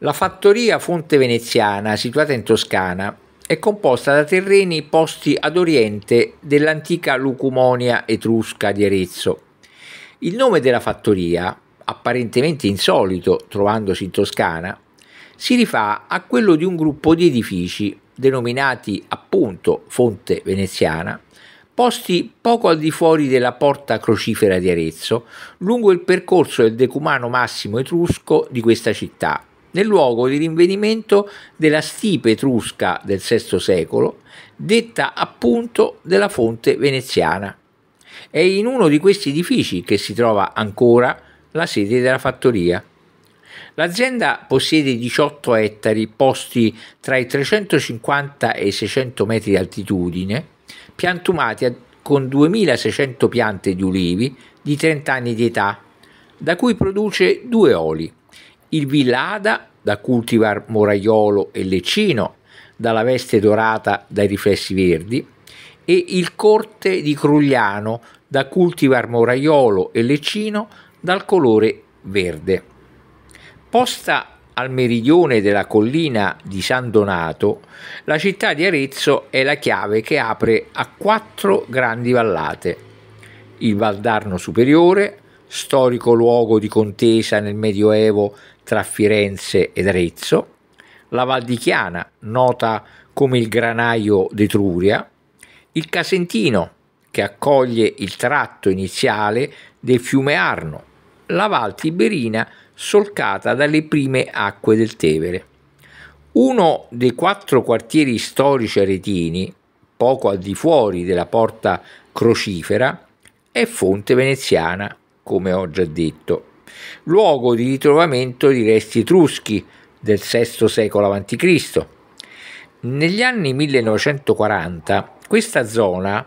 La fattoria Fonte Veneziana, situata in Toscana, è composta da terreni posti ad oriente dell'antica Lucumonia etrusca di Arezzo. Il nome della fattoria, apparentemente insolito trovandosi in Toscana, si rifà a quello di un gruppo di edifici denominati appunto Fonte Veneziana, posti poco al di fuori della porta crocifera di Arezzo, lungo il percorso del decumano massimo etrusco di questa città, nel luogo di rinvenimento della stipe etrusca del VI secolo, detta appunto della fonte veneziana. È in uno di questi edifici che si trova ancora la sede della fattoria. L'azienda possiede 18 ettari posti tra i 350 e i 600 metri di altitudine, piantumati con 2600 piante di ulivi di 30 anni di età, da cui produce due oli il Villada da cultivar Moraiolo e Lecino, dalla veste dorata dai riflessi verdi, e il Corte di Crugliano da cultivar Moraiolo e Lecino dal colore verde. Posta al meridione della collina di San Donato, la città di Arezzo è la chiave che apre a quattro grandi vallate: il Valdarno superiore, storico luogo di contesa nel Medioevo tra Firenze ed Arezzo, la Val di Chiana, nota come il granaio d'Etruria, il Casentino, che accoglie il tratto iniziale del fiume Arno, la Val Tiberina solcata dalle prime acque del Tevere. Uno dei quattro quartieri storici aretini, poco al di fuori della porta crocifera, è Fonte Veneziana, come ho già detto, luogo di ritrovamento di resti etruschi del VI secolo a.C. Negli anni 1940 questa zona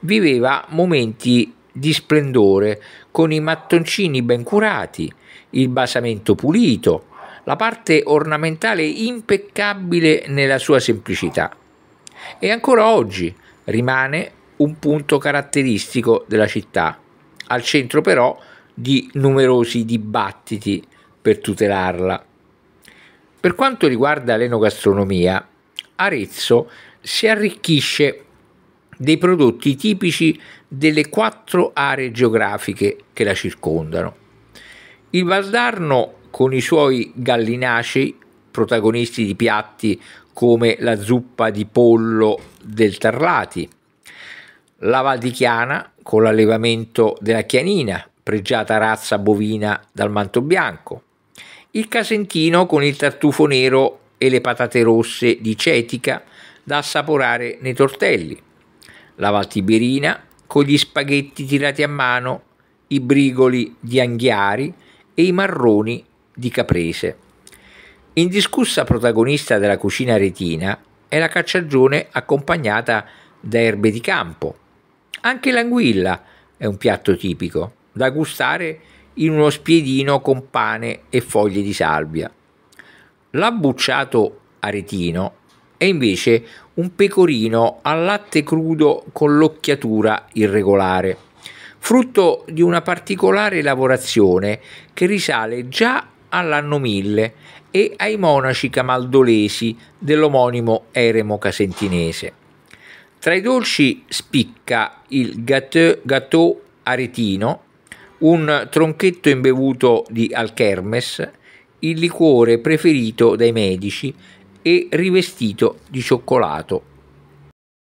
viveva momenti di splendore con i mattoncini ben curati, il basamento pulito, la parte ornamentale impeccabile nella sua semplicità. E ancora oggi rimane un punto caratteristico della città al centro però di numerosi dibattiti per tutelarla. Per quanto riguarda l'enogastronomia, Arezzo si arricchisce dei prodotti tipici delle quattro aree geografiche che la circondano. Il Valdarno con i suoi gallinacei, protagonisti di piatti come la zuppa di pollo del Tarlati, la Val di Valdichiana con l'allevamento della chianina, pregiata razza bovina dal manto bianco, il casentino con il tartufo nero e le patate rosse di cetica da assaporare nei tortelli, la valtiberina con gli spaghetti tirati a mano, i brigoli di anghiari e i marroni di caprese. Indiscussa protagonista della cucina retina è la cacciagione accompagnata da erbe di campo, anche l'anguilla è un piatto tipico, da gustare in uno spiedino con pane e foglie di salvia. L'abbucciato aretino è invece un pecorino al latte crudo con l'occhiatura irregolare, frutto di una particolare lavorazione che risale già all'anno 1000 e ai monaci camaldolesi dell'omonimo eremo casentinese. Tra i dolci spicca il gâteau, gâteau aretino, un tronchetto imbevuto di alchermes, il liquore preferito dai medici e rivestito di cioccolato.